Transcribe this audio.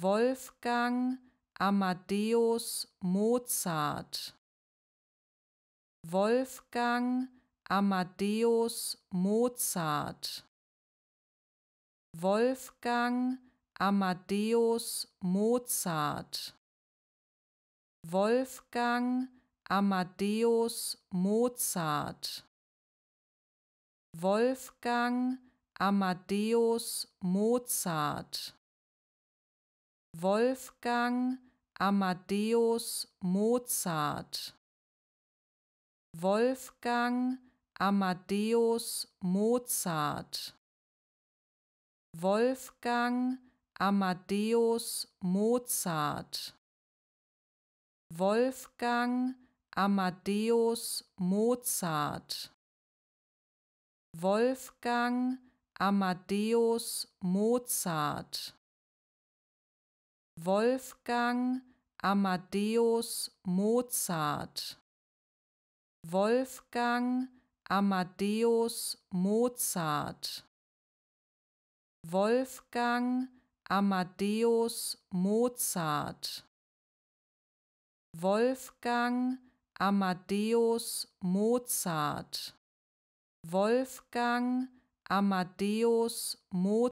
Wolfgang Amadeus Mozart Wolfgang Amadeus Mozart Wolfgang Amadeus Mozart Wolfgang Amadeus Mozart Wolfgang Amadeus Mozart Wolfgang Amadeus Mozart Wolfgang Amadeus Mozart Wolfgang Amadeus Mozart Wolfgang Amadeus Mozart Wolfgang Amadeus Mozart Wolfgang Amadeus Mozart Wolfgang Amadeus Mozart Wolfgang Amadeus Mozart Wolfgang Amadeus Mozart Wolfgang Amadeus Mozart